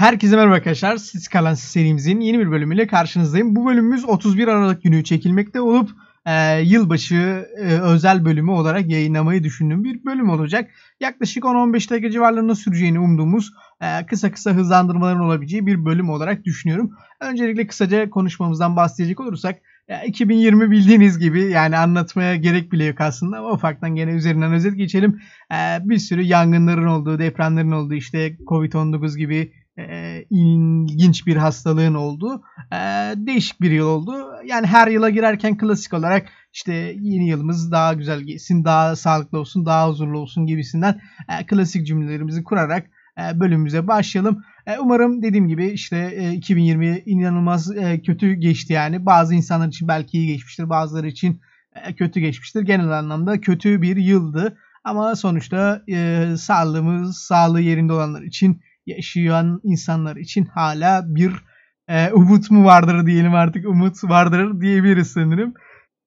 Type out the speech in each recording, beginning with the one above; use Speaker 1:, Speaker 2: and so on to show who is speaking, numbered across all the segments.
Speaker 1: Herkese merhaba arkadaşlar. Siz kalan serimizin yeni bir bölümüyle karşınızdayım. Bu bölümümüz 31 Aralık günü çekilmekte olup e, yılbaşı e, özel bölümü olarak yayınlamayı düşündüğüm bir bölüm olacak. Yaklaşık 10-15 dakika civarlarında süreceğini umduğumuz e, kısa kısa hızlandırmaların olabileceği bir bölüm olarak düşünüyorum. Öncelikle kısaca konuşmamızdan bahsedecek olursak 2020 e, bildiğiniz gibi yani anlatmaya gerek bile yok aslında ama ufaktan gene üzerinden özet geçelim. E, bir sürü yangınların olduğu, depremlerin olduğu işte Covid-19 gibi e, ilginç bir hastalığın olduğu e, değişik bir yıl oldu. Yani her yıla girerken klasik olarak işte yeni yılımız daha güzel geçsin, daha sağlıklı olsun, daha huzurlu olsun gibisinden e, klasik cümlelerimizi kurarak e, bölümümüze başlayalım. umarım dediğim gibi işte 2020 inanılmaz kötü geçti yani. Bazı insanlar için belki iyi geçmiştir, bazıları için kötü geçmiştir. Genel anlamda kötü bir yıldı. Ama sonuçta sağlığımız, sağlığı yerinde olanlar için yaşayan insanlar için hala bir e, umut mu vardır diyelim artık umut vardır diyebiliriz sanırım.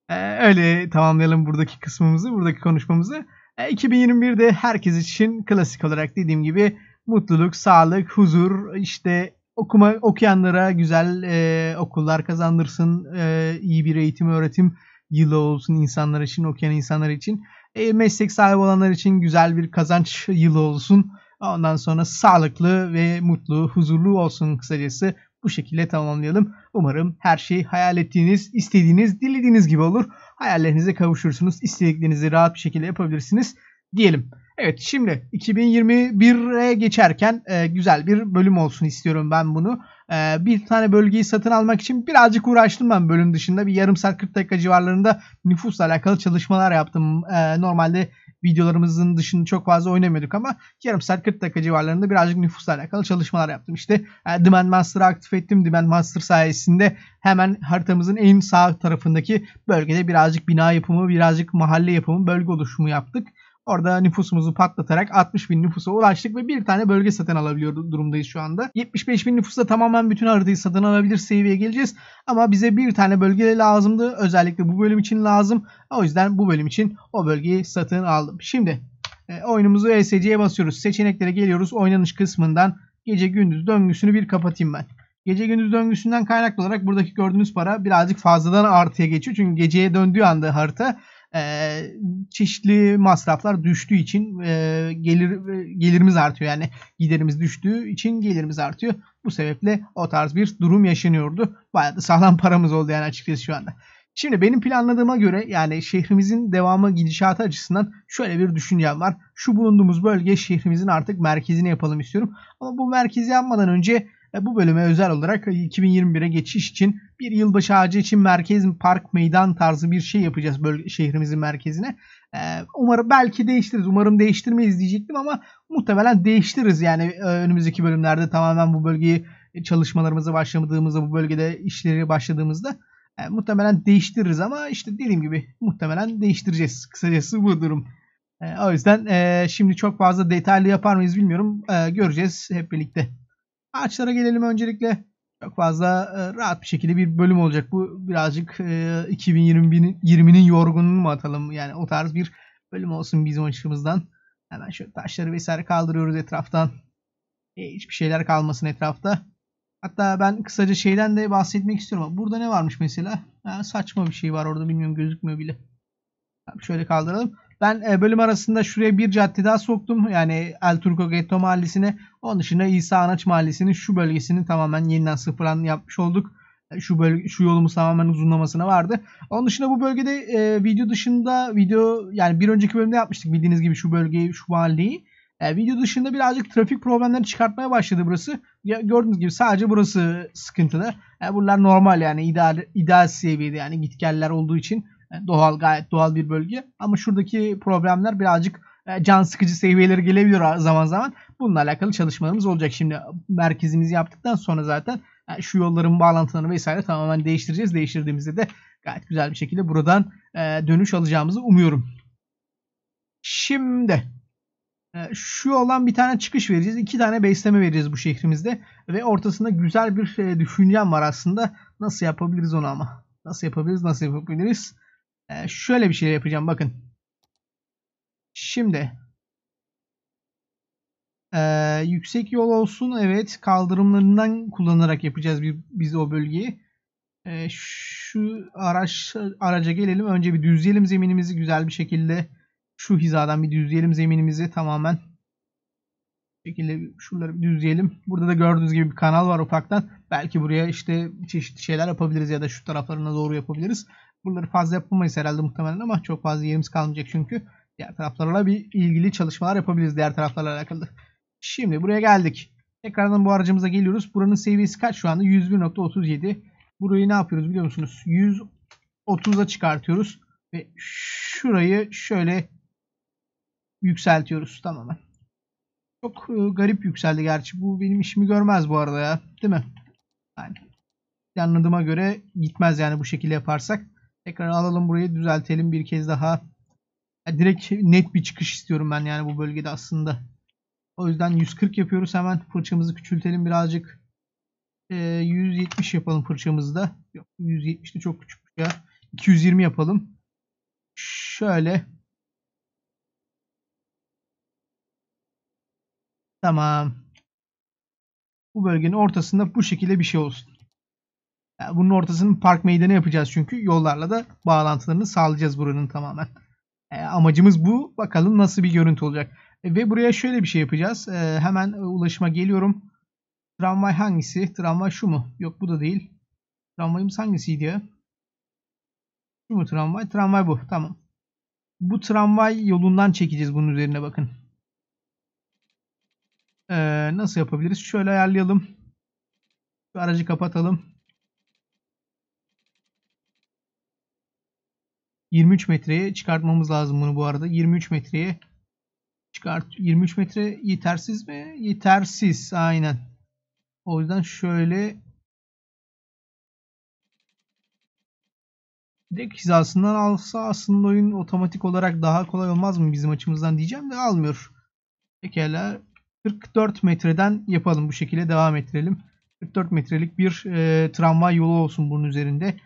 Speaker 1: E, öyle tamamlayalım buradaki kısmımızı, buradaki konuşmamızı. E, 2021'de herkes için klasik olarak dediğim gibi mutluluk, sağlık, huzur, işte okuma okuyanlara güzel e, okullar kazandırsın, e, iyi bir eğitim, öğretim yılı olsun insanlar için, okuyan insanlar için. E, meslek sahibi olanlar için güzel bir kazanç yılı olsun Ondan sonra sağlıklı ve mutlu, huzurlu olsun kısacası. Bu şekilde tamamlayalım. Umarım her şey hayal ettiğiniz, istediğiniz, dilediğiniz gibi olur. Hayallerinize kavuşursunuz. istediklerinizi rahat bir şekilde yapabilirsiniz diyelim. Evet şimdi 2021'e geçerken e, güzel bir bölüm olsun istiyorum ben bunu. E, bir tane bölgeyi satın almak için birazcık uğraştım ben bölüm dışında. Bir yarım saat 40 dakika civarlarında nüfusla alakalı çalışmalar yaptım. E, normalde videolarımızın dışını çok fazla oynamıyorduk ama yarım saat 40 dakika civarlarında birazcık nüfusla alakalı çalışmalar yaptım. İşte e, Demand Master'ı aktif ettim. Demand Master sayesinde hemen haritamızın en sağ tarafındaki bölgede birazcık bina yapımı, birazcık mahalle yapımı, bölge oluşumu yaptık. Orada nüfusumuzu patlatarak 60 bin nüfusa ulaştık ve bir tane bölge satın alabiliyor durumdayız şu anda. 75 bin nüfusa tamamen bütün haritayı satın alabilir seviyeye geleceğiz. Ama bize bir tane bölge lazımdı. Özellikle bu bölüm için lazım. O yüzden bu bölüm için o bölgeyi satın aldım. Şimdi e, oyunumuzu ESC'ye basıyoruz. Seçeneklere geliyoruz. Oynanış kısmından gece gündüz döngüsünü bir kapatayım ben. Gece gündüz döngüsünden kaynaklı olarak buradaki gördüğünüz para birazcık fazladan artıya geçiyor. Çünkü geceye döndüğü anda harita ee, çeşitli masraflar düştüğü için e, gelir e, gelirimiz artıyor. Yani giderimiz düştüğü için gelirimiz artıyor. Bu sebeple o tarz bir durum yaşanıyordu. Bayağı da sağlam paramız oldu yani açıkçası şu anda. Şimdi benim planladığıma göre yani şehrimizin devamı gidişatı açısından şöyle bir düşüncem var. Şu bulunduğumuz bölge şehrimizin artık merkezini yapalım istiyorum. Ama bu merkezi yapmadan önce bu bölüme özel olarak 2021'e geçiş için bir yılbaşı ağacı için merkez park meydan tarzı bir şey yapacağız bölge, şehrimizin merkezine. Ee, umarım belki değiştiririz. Umarım değiştirmeyiz diyecektim ama muhtemelen değiştiririz. Yani e, önümüzdeki bölümlerde tamamen bu bölgeyi e, çalışmalarımıza başladığımızda bu bölgede işleri başladığımızda e, muhtemelen değiştiririz ama işte dediğim gibi muhtemelen değiştireceğiz. Kısacası bu durum. o yüzden şimdi çok fazla detaylı yapar mıyız bilmiyorum. göreceğiz hep birlikte. Ağaçlara gelelim öncelikle. Çok fazla e, rahat bir şekilde bir bölüm olacak. Bu birazcık e, 2020'nin 20'nin yorgunluğunu mu atalım? Yani o tarz bir bölüm olsun bizim açımızdan. Hemen şöyle taşları vesaire kaldırıyoruz etraftan. E, hiçbir şeyler kalmasın etrafta. Hatta ben kısaca şeyden de bahsetmek istiyorum. burada ne varmış mesela? Ha, saçma bir şey var orada bilmiyorum gözükmüyor bile. şöyle kaldıralım. Ben e, bölüm arasında şuraya bir cadde daha soktum. Yani El Turco Ghetto mahallesine. Onun dışında İsa Anaç mahallesinin şu bölgesini tamamen yeniden sıfırlan yapmış olduk. E, şu bölge, şu yolumuz tamamen uzunlamasına vardı. Onun dışında bu bölgede e, video dışında video yani bir önceki bölümde yapmıştık bildiğiniz gibi şu bölgeyi, şu mahalleyi. E, video dışında birazcık trafik problemleri çıkartmaya başladı burası. Ya, gördüğünüz gibi sadece burası sıkıntılı. E, bunlar normal yani ideal, ideal seviyede yani gitgeller olduğu için. E, doğal gayet doğal bir bölge. Ama şuradaki problemler birazcık e, can sıkıcı seviyeleri gelebiliyor zaman zaman. Bununla alakalı çalışmalarımız olacak. Şimdi merkezimizi yaptıktan sonra zaten e, şu yolların bağlantılarını vesaire tamamen değiştireceğiz. Değiştirdiğimizde de gayet güzel bir şekilde buradan dönüş alacağımızı umuyorum. Şimdi şu olan bir tane çıkış vereceğiz. iki tane besleme vereceğiz bu şehrimizde. Ve ortasında güzel bir düşüncem var aslında. Nasıl yapabiliriz onu ama? Nasıl yapabiliriz? Nasıl yapabiliriz? Ee, şöyle bir şey yapacağım bakın. Şimdi ee, yüksek yol olsun evet kaldırımlarından kullanarak yapacağız biz, o bölgeyi. Ee, şu araç araca gelelim önce bir düzleyelim zeminimizi güzel bir şekilde şu hizadan bir düzleyelim zeminimizi tamamen şekilde şuraları düzleyelim. Burada da gördüğünüz gibi bir kanal var ufaktan. Belki buraya işte çeşitli şeyler yapabiliriz ya da şu taraflarına doğru yapabiliriz. Buraları fazla yapamayız herhalde muhtemelen ama çok fazla yerimiz kalmayacak çünkü. Diğer taraflarla bir ilgili çalışmalar yapabiliriz diğer taraflarla alakalı. Şimdi buraya geldik. Tekrardan bu aracımıza geliyoruz. Buranın seviyesi kaç şu anda? 101.37. Burayı ne yapıyoruz biliyor musunuz? 130'a çıkartıyoruz. Ve şurayı şöyle yükseltiyoruz tamamen. Çok e, garip yükseldi gerçi. Bu benim işimi görmez bu arada ya. Değil mi? Yani planladığıma göre gitmez yani bu şekilde yaparsak. Tekrar alalım burayı düzeltelim bir kez daha. Ya direkt şey, net bir çıkış istiyorum ben yani bu bölgede aslında. O yüzden 140 yapıyoruz hemen fırçamızı küçültelim birazcık. E, ee, 170 yapalım fırçamızı da. Yok 170 de çok küçük ya. 220 yapalım. Şöyle. Tamam. Bu bölgenin ortasında bu şekilde bir şey olsun. Yani e, bunun ortasını park meydanı yapacağız çünkü yollarla da bağlantılarını sağlayacağız buranın tamamen. E, amacımız bu. Bakalım nasıl bir görüntü olacak. E, ve buraya şöyle bir şey yapacağız. E, hemen e, ulaşıma geliyorum. Tramvay hangisi? Tramvay şu mu? Yok bu da değil. Tramvayımız hangisiydi ya? Şu mu tramvay? Tramvay bu. Tamam. Bu tramvay yolundan çekeceğiz bunun üzerine bakın. Ee, nasıl yapabiliriz? Şöyle ayarlayalım. Şu aracı kapatalım. 23 metreye çıkartmamız lazım bunu bu arada. 23 metreye çıkart. 23 metre yetersiz mi? Yetersiz aynen. O yüzden şöyle dek hizasından alsa aslında oyun otomatik olarak daha kolay olmaz mı bizim açımızdan diyeceğim de almıyor. Pekala 44 metreden yapalım bu şekilde devam ettirelim. 44 metrelik bir e, tramvay yolu olsun bunun üzerinde.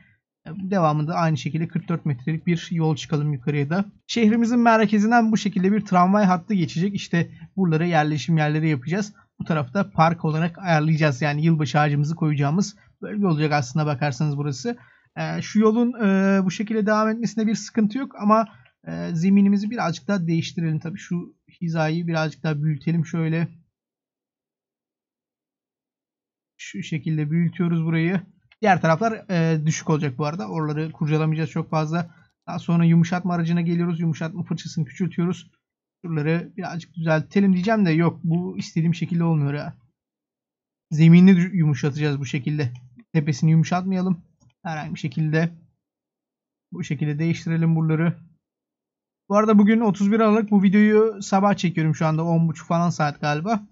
Speaker 1: Devamında aynı şekilde 44 metrelik bir yol çıkalım yukarıya da. Şehrimizin merkezinden bu şekilde bir tramvay hattı geçecek. İşte buralara yerleşim yerleri yapacağız. Bu tarafta park olarak ayarlayacağız. Yani yılbaşı ağacımızı koyacağımız bölge olacak aslında bakarsanız burası. Ee, şu yolun e, bu şekilde devam etmesinde bir sıkıntı yok ama e, zeminimizi birazcık daha değiştirelim. Tabii şu hizayı birazcık daha büyütelim şöyle. Şu şekilde büyütüyoruz burayı. Diğer taraflar e, düşük olacak bu arada. Oraları kurcalamayacağız çok fazla. Daha sonra yumuşatma aracına geliyoruz. Yumuşatma fırçasını küçültüyoruz. Şuraları birazcık düzeltelim diyeceğim de yok. Bu istediğim şekilde olmuyor ya. Zeminini yumuşatacağız bu şekilde. Tepesini yumuşatmayalım. Herhangi bir şekilde bu şekilde değiştirelim buraları. Bu arada bugün 31 Aralık bu videoyu sabah çekiyorum şu anda 10.30 falan saat galiba.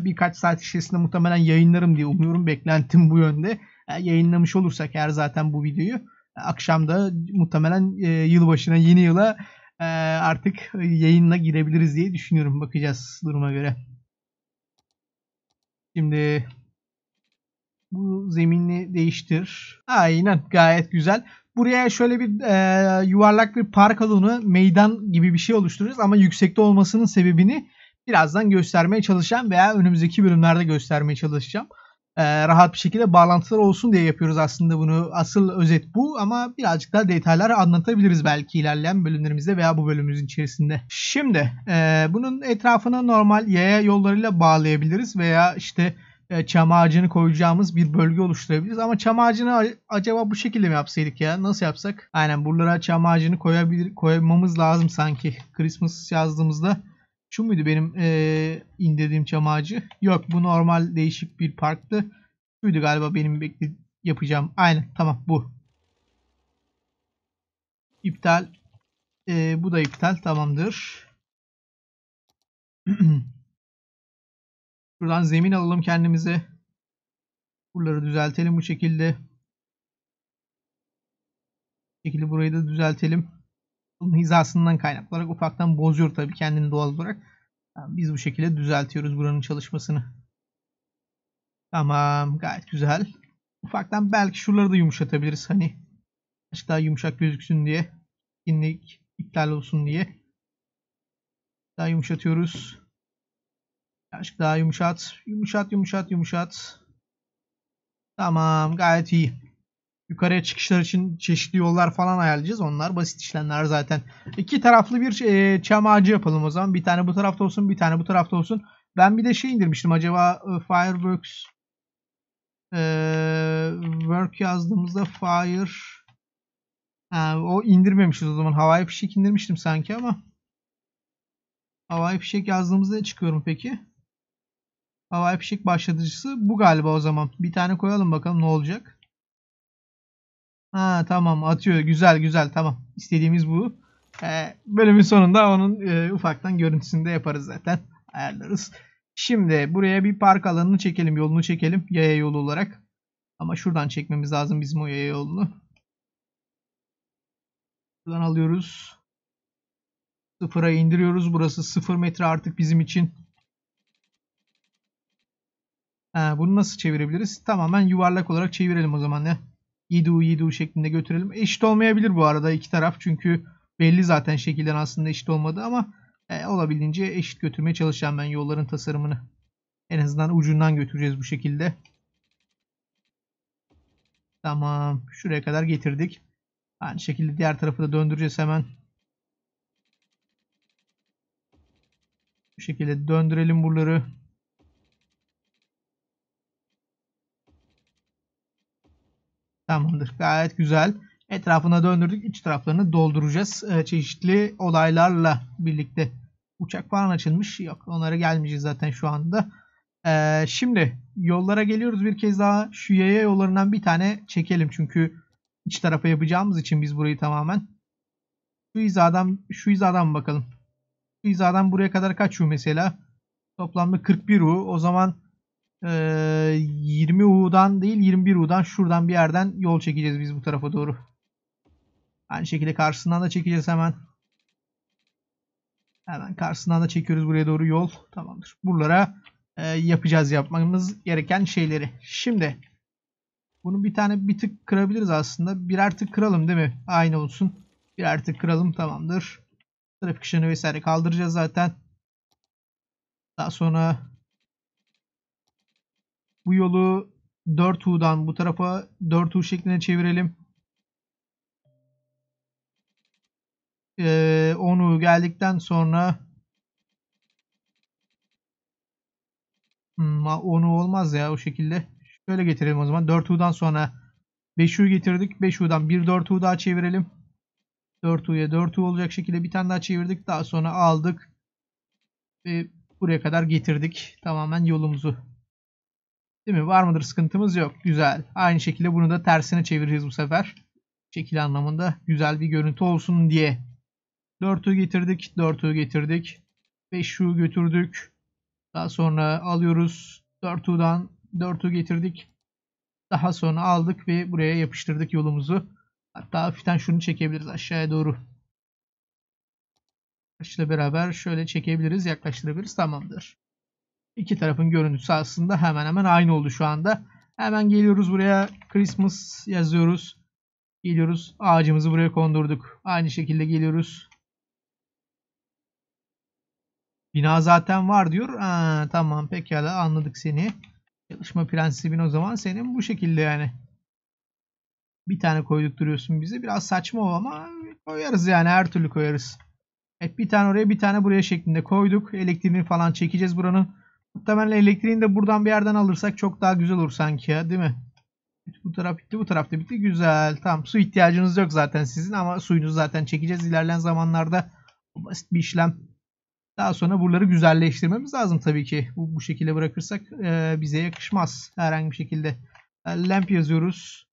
Speaker 1: Birkaç saat içerisinde muhtemelen yayınlarım diye umuyorum. Beklentim bu yönde. E, yayınlamış olursak eğer zaten bu videoyu e, akşam da muhtemelen e, yılbaşına yeni yıla e, artık yayınla girebiliriz diye düşünüyorum. Bakacağız duruma göre. Şimdi bu zeminini değiştir. Aynen gayet güzel. Buraya şöyle bir e, yuvarlak bir park alanı, meydan gibi bir şey oluşturacağız ama yüksekte olmasının sebebini birazdan göstermeye çalışacağım veya önümüzdeki bölümlerde göstermeye çalışacağım. E, rahat bir şekilde bağlantılar olsun diye yapıyoruz aslında bunu. Asıl özet bu ama birazcık daha detaylar anlatabiliriz belki ilerleyen bölümlerimizde veya bu bölümümüzün içerisinde. Şimdi e, bunun etrafına normal yaya yollarıyla bağlayabiliriz veya işte e, çam ağacını koyacağımız bir bölge oluşturabiliriz. Ama çam ağacını acaba bu şekilde mi yapsaydık ya? Nasıl yapsak? Aynen buralara çam ağacını koyabilir, koymamız lazım sanki. Christmas yazdığımızda şu muydu benim e, indirdiğim çam ağacı? Yok bu normal değişik bir parktı. Şuydu galiba benim bekle yapacağım. Aynen tamam bu. İptal. E, bu da iptal tamamdır. Buradan zemin alalım kendimize. Buraları düzeltelim bu şekilde. Bu şekilde burayı da düzeltelim hizasından kaynaklı olarak ufaktan bozuyor tabii kendini doğal olarak. Yani biz bu şekilde düzeltiyoruz buranın çalışmasını. Tamam gayet güzel. Ufaktan belki şuraları da yumuşatabiliriz hani. Açık daha yumuşak gözüksün diye. Kinlik iptal olsun diye. Daha yumuşatıyoruz. Birazcık daha yumuşat. Yumuşat, yumuşat, yumuşat. Tamam, gayet iyi. Yukarıya çıkışlar için çeşitli yollar falan ayarlayacağız. Onlar basit işlemler zaten. İki taraflı bir e, çam ağacı yapalım o zaman. Bir tane bu tarafta olsun, bir tane bu tarafta olsun. Ben bir de şey indirmiştim. Acaba e, Fireworks e, work yazdığımızda fire ha, o indirmemişiz o zaman. Havai fişek indirmiştim sanki ama havai fişek yazdığımızda ne çıkıyorum peki? Havai fişek başlatıcısı bu galiba o zaman. Bir tane koyalım bakalım ne olacak. Ha tamam atıyor. Güzel güzel tamam. İstediğimiz bu. Ee, bölümün sonunda onun e, ufaktan görüntüsünü de yaparız zaten. Ayarlarız. Şimdi buraya bir park alanını çekelim. Yolunu çekelim. Yaya yolu olarak. Ama şuradan çekmemiz lazım bizim o yaya yolunu. Buradan alıyoruz. Sıfıra indiriyoruz. Burası sıfır metre artık bizim için. Ha, bunu nasıl çevirebiliriz? Tamamen yuvarlak olarak çevirelim o zaman ya idu idu şeklinde götürelim. Eşit olmayabilir bu arada iki taraf çünkü belli zaten şekilden aslında eşit olmadı ama e, olabildiğince eşit götürmeye çalışacağım ben yolların tasarımını. En azından ucundan götüreceğiz bu şekilde. Tamam. Şuraya kadar getirdik. Aynı şekilde diğer tarafı da döndüreceğiz hemen. Bu şekilde döndürelim buraları. Tamamdır. Gayet güzel. Etrafına döndürdük. İç taraflarını dolduracağız. E, çeşitli olaylarla birlikte. Uçak falan açılmış. Yok onlara gelmeyeceğiz zaten şu anda. E, şimdi yollara geliyoruz bir kez daha. Şu yaya yollarından bir tane çekelim. Çünkü iç tarafa yapacağımız için biz burayı tamamen. Şu hizadan, şu hizadan bakalım. Şu hizadan buraya kadar kaç U mesela? Toplamda 41 U. O zaman 20 ee, U'dan değil 21 U'dan şuradan bir yerden yol çekeceğiz biz bu tarafa doğru. Aynı şekilde karşısından da çekeceğiz hemen. Hemen karşısından da çekiyoruz buraya doğru yol. Tamamdır. Buralara e, yapacağız yapmamız gereken şeyleri. Şimdi bunu bir tane bir tık kırabiliriz aslında. Birer tık kıralım değil mi? Aynı olsun. Birer tık kıralım tamamdır. Trafik ışığını vesaire kaldıracağız zaten. Daha sonra bu yolu 4U'dan bu tarafa 4U şekline çevirelim. Ee, 10U geldikten sonra hmm, 10U olmaz ya o şekilde. Şöyle getirelim o zaman. 4U'dan sonra 5U getirdik. 5U'dan bir 4U daha çevirelim. 4U'ya 4U olacak şekilde bir tane daha çevirdik. Daha sonra aldık. Ve buraya kadar getirdik. Tamamen yolumuzu. Değil mi? Var mıdır sıkıntımız yok. Güzel. Aynı şekilde bunu da tersine çevireceğiz bu sefer. Şekil anlamında güzel bir görüntü olsun diye. 4'ü getirdik. 4'ü getirdik. 5'ü götürdük. Daha sonra alıyoruz. 4'ü'dan 4'ü getirdik. Daha sonra aldık ve buraya yapıştırdık yolumuzu. Hatta hafiften şunu çekebiliriz aşağıya doğru. Yaklaşıyla beraber şöyle çekebiliriz. Yaklaştırabiliriz. Tamamdır. İki tarafın görüntüsü aslında hemen hemen aynı oldu şu anda. Hemen geliyoruz buraya Christmas yazıyoruz. Geliyoruz ağacımızı buraya kondurduk. Aynı şekilde geliyoruz. Bina zaten var diyor. Ha, tamam pekala anladık seni. Çalışma prensibin o zaman senin bu şekilde yani. Bir tane koyduk duruyorsun bize. Biraz saçma o ama koyarız yani her türlü koyarız. Evet bir tane oraya bir tane buraya şeklinde koyduk. Elektriğini falan çekeceğiz buranın. Muhtemelen elektriğini de buradan bir yerden alırsak çok daha güzel olur sanki değil mi? Bu taraf bitti bu taraf da bitti. Güzel. Tamam su ihtiyacınız yok zaten sizin ama suyunuzu zaten çekeceğiz. ilerleyen zamanlarda basit bir işlem. Daha sonra buraları güzelleştirmemiz lazım tabii ki. Bu, bu şekilde bırakırsak e, bize yakışmaz herhangi bir şekilde. E, lamp yazıyoruz.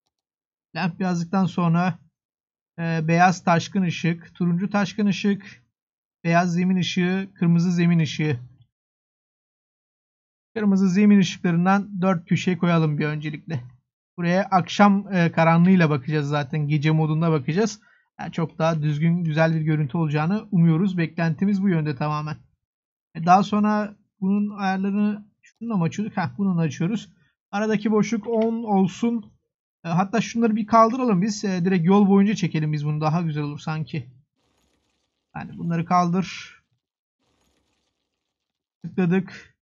Speaker 1: Lamp yazdıktan sonra e, beyaz taşkın ışık, turuncu taşkın ışık, beyaz zemin ışığı, kırmızı zemin ışığı. Kırmızı zemin ışıklarından dört köşe koyalım bir öncelikle. Buraya akşam e, karanlığıyla bakacağız zaten. Gece modunda bakacağız. Yani çok daha düzgün, güzel bir görüntü olacağını umuyoruz. Beklentimiz bu yönde tamamen. E, daha sonra bunun ayarlarını şununla mı açıyorduk? Heh, bununla açıyoruz. Aradaki boşluk 10 olsun. E, hatta şunları bir kaldıralım biz. E, direkt yol boyunca çekelim biz bunu. Daha güzel olur sanki. Yani bunları kaldır. Tıkladık.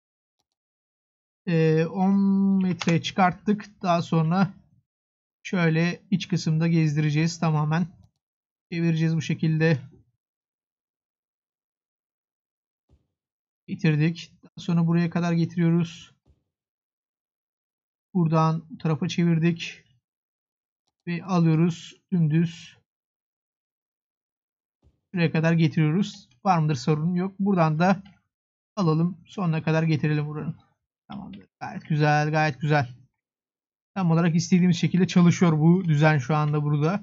Speaker 1: 10 ee, metreye çıkarttık. Daha sonra şöyle iç kısımda gezdireceğiz tamamen. Çevireceğiz bu şekilde. Bitirdik. Daha sonra buraya kadar getiriyoruz. Buradan bu tarafa çevirdik. Ve alıyoruz dümdüz. Buraya kadar getiriyoruz. Var mıdır sorun yok. Buradan da alalım. Sonuna kadar getirelim buranın. Tamamdır. Gayet güzel, gayet güzel. Tam olarak istediğimiz şekilde çalışıyor bu düzen şu anda burada.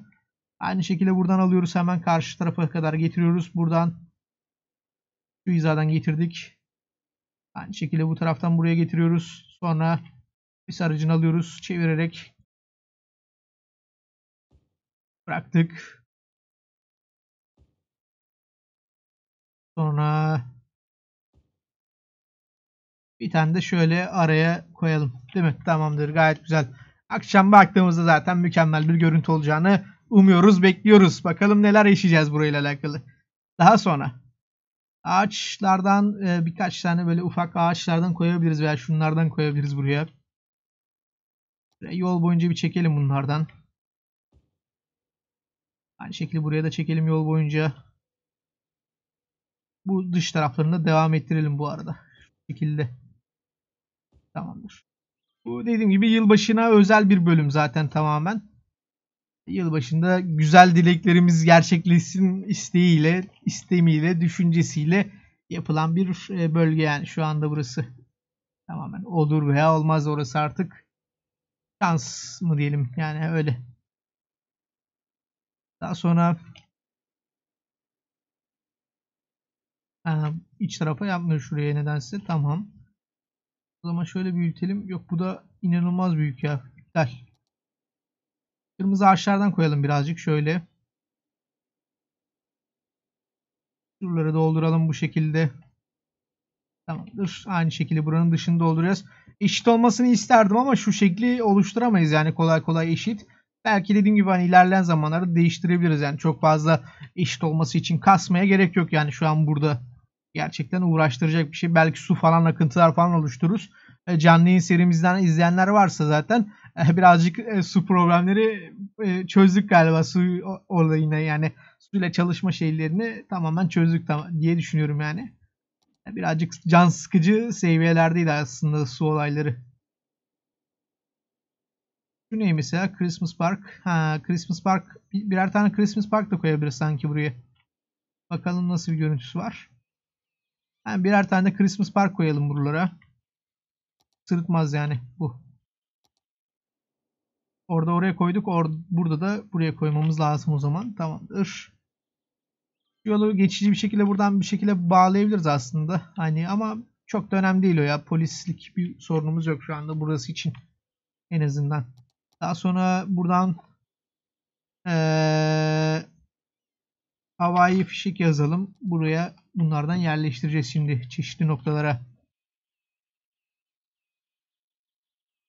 Speaker 1: Aynı şekilde buradan alıyoruz. Hemen karşı tarafa kadar getiriyoruz. Buradan şu hizadan getirdik. Aynı şekilde bu taraftan buraya getiriyoruz. Sonra bir sarıcını alıyoruz. Çevirerek bıraktık. Sonra bir tane de şöyle araya koyalım. Değil mi? Tamamdır. Gayet güzel. Akşam baktığımızda zaten mükemmel bir görüntü olacağını umuyoruz, bekliyoruz. Bakalım neler yaşayacağız burayla alakalı. Daha sonra ağaçlardan e, birkaç tane böyle ufak ağaçlardan koyabiliriz veya şunlardan koyabiliriz buraya. Yol boyunca bir çekelim bunlardan. Aynı şekilde buraya da çekelim yol boyunca. Bu dış taraflarını da devam ettirelim bu arada. Şu şekilde. Tamamdır. Bu dediğim gibi yılbaşına özel bir bölüm zaten tamamen. Yılbaşında güzel dileklerimiz gerçekleşsin isteğiyle, istemiyle, düşüncesiyle yapılan bir e, bölge yani şu anda burası. Tamamen olur veya olmaz orası artık. Şans mı diyelim yani öyle. Daha sonra e, iç tarafa yapmıyor şuraya nedense tamam. O zaman şöyle büyütelim. Yok bu da inanılmaz büyük ya. İptal. Kırmızı ağaçlardan koyalım birazcık şöyle. Şuraları dolduralım bu şekilde. Tamamdır. Aynı şekilde buranın dışını dolduracağız. Eşit olmasını isterdim ama şu şekli oluşturamayız yani kolay kolay eşit. Belki dediğim gibi hani ilerleyen zamanlarda değiştirebiliriz. Yani çok fazla eşit olması için kasmaya gerek yok. Yani şu an burada gerçekten uğraştıracak bir şey. Belki su falan akıntılar falan oluştururuz. E, canlı yayın serimizden izleyenler varsa zaten e, birazcık e, su problemleri çözdük galiba su olayına yani suyla çalışma şeylerini tamamen çözdük diye düşünüyorum yani. Birazcık can sıkıcı seviyelerdeydi aslında su olayları. Şu ne mesela? Christmas Park. Ha, Christmas Park. Birer tane Christmas Park da koyabiliriz sanki buraya. Bakalım nasıl bir görüntüsü var. Yani birer tane de Christmas Park koyalım buralara sırıtmaz yani bu. Orada oraya koyduk. Or burada da buraya koymamız lazım o zaman. Tamamdır. Yolu geçici bir şekilde buradan bir şekilde bağlayabiliriz aslında. Hani ama çok da önemli değil o ya. Polislik bir sorunumuz yok şu anda burası için. En azından. Daha sonra buradan ee, havai fişek yazalım. Buraya bunlardan yerleştireceğiz şimdi çeşitli noktalara.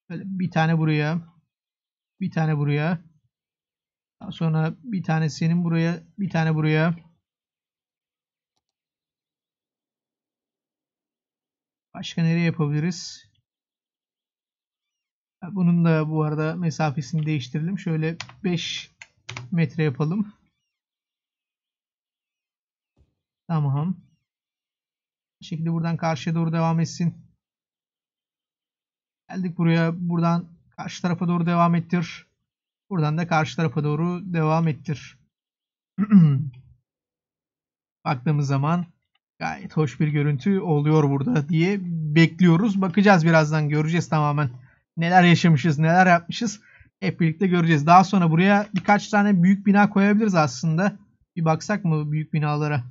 Speaker 1: Böyle bir tane buraya. Bir tane buraya. Daha sonra bir tane senin buraya. Bir tane buraya. Başka nereye yapabiliriz? Bunun da bu arada mesafesini değiştirelim. Şöyle 5 metre yapalım. Tamam. Bu şekilde buradan karşıya doğru devam etsin. Geldik buraya. Buradan karşı tarafa doğru devam ettir. Buradan da karşı tarafa doğru devam ettir. Baktığımız zaman gayet hoş bir görüntü oluyor burada diye bekliyoruz. Bakacağız birazdan göreceğiz tamamen. Neler yaşamışız, neler yapmışız. Hep birlikte göreceğiz. Daha sonra buraya birkaç tane büyük bina koyabiliriz aslında. Bir baksak mı büyük binalara?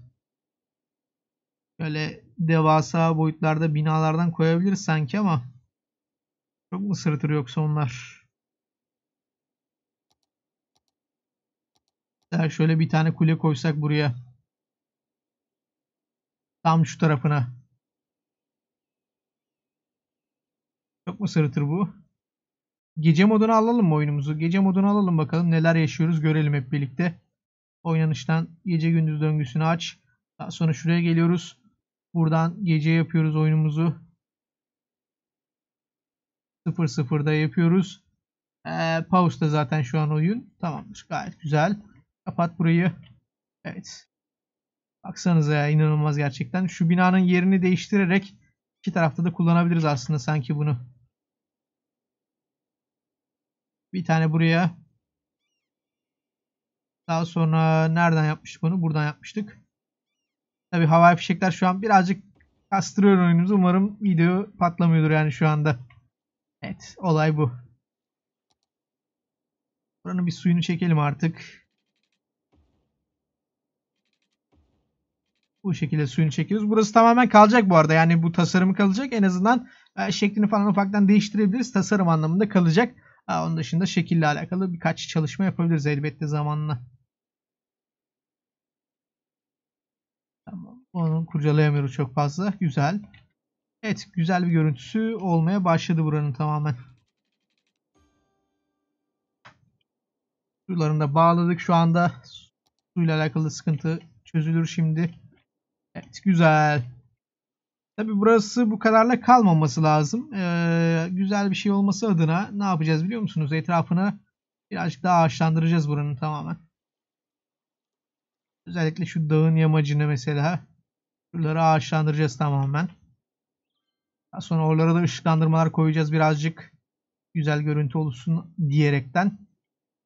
Speaker 1: Böyle devasa boyutlarda binalardan koyabiliriz sanki ama çok mu sırıtır yoksa onlar? Eğer şöyle bir tane kule koysak buraya. Tam şu tarafına. Çok mu sırıtır bu? Gece modunu alalım mı oyunumuzu? Gece modunu alalım bakalım neler yaşıyoruz görelim hep birlikte. Oynanıştan gece gündüz döngüsünü aç. Daha sonra şuraya geliyoruz. Buradan gece yapıyoruz oyunumuzu. 0-0'da yapıyoruz. Ee, da zaten şu an oyun. Tamamdır. Gayet güzel. Kapat burayı. Evet. Baksanıza ya inanılmaz gerçekten. Şu binanın yerini değiştirerek iki tarafta da kullanabiliriz aslında sanki bunu. Bir tane buraya. Daha sonra nereden yapmıştık bunu? Buradan yapmıştık. Tabi havai fişekler şu an birazcık kastırıyor oyunumuzu. Umarım video patlamıyordur yani şu anda. Evet olay bu. Buranın bir suyunu çekelim artık. Bu şekilde suyunu çekiyoruz. Burası tamamen kalacak bu arada. Yani bu tasarım kalacak. En azından e, şeklini falan ufaktan değiştirebiliriz. Tasarım anlamında kalacak. Ha, onun dışında şekille alakalı birkaç çalışma yapabiliriz elbette zamanla. Tamam. Onu kurcalayamıyoruz çok fazla. Güzel. Evet güzel bir görüntüsü olmaya başladı buranın tamamen. Sularını da bağladık. Şu anda suyla alakalı sıkıntı çözülür şimdi. Evet güzel. Tabi burası bu kadarla kalmaması lazım. Ee, güzel bir şey olması adına ne yapacağız biliyor musunuz? Etrafını birazcık daha ağaçlandıracağız buranın tamamen. Özellikle şu dağın yamacını mesela. Şuraları ağaçlandıracağız tamamen sonra oralara da ışıklandırmalar koyacağız birazcık. Güzel görüntü olsun diyerekten.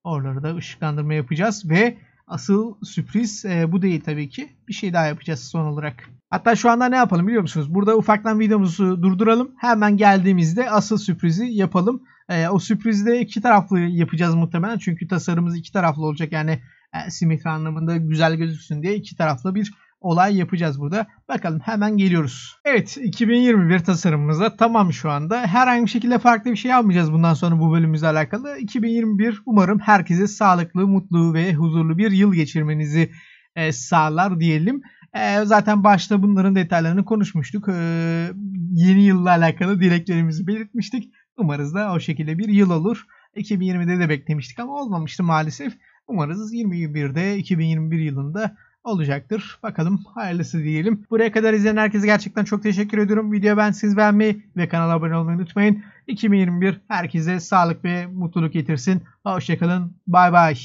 Speaker 1: Oralara da ışıklandırma yapacağız ve asıl sürpriz e, bu değil tabii ki. Bir şey daha yapacağız son olarak. Hatta şu anda ne yapalım biliyor musunuz? Burada ufaktan videomuzu durduralım. Hemen geldiğimizde asıl sürprizi yapalım. E, o sürprizde iki taraflı yapacağız muhtemelen. Çünkü tasarımımız iki taraflı olacak. Yani e, simetri anlamında güzel gözüksün diye iki taraflı bir olay yapacağız burada. Bakalım hemen geliyoruz. Evet 2021 tasarımımıza tamam şu anda. Herhangi bir şekilde farklı bir şey yapmayacağız bundan sonra bu bölümümüzle alakalı. 2021 umarım herkese sağlıklı, mutlu ve huzurlu bir yıl geçirmenizi e, sağlar diyelim. E, zaten başta bunların detaylarını konuşmuştuk. E, yeni yılla alakalı dileklerimizi belirtmiştik. Umarız da o şekilde bir yıl olur. 2020'de de beklemiştik ama olmamıştı maalesef. Umarız 2021'de 2021 yılında olacaktır. Bakalım hayırlısı diyelim. Buraya kadar izleyen herkese gerçekten çok teşekkür ediyorum. Video ben siz beğenmeyi ve kanala abone olmayı unutmayın. 2021 herkese sağlık ve mutluluk getirsin. Hoşçakalın. Bay bay.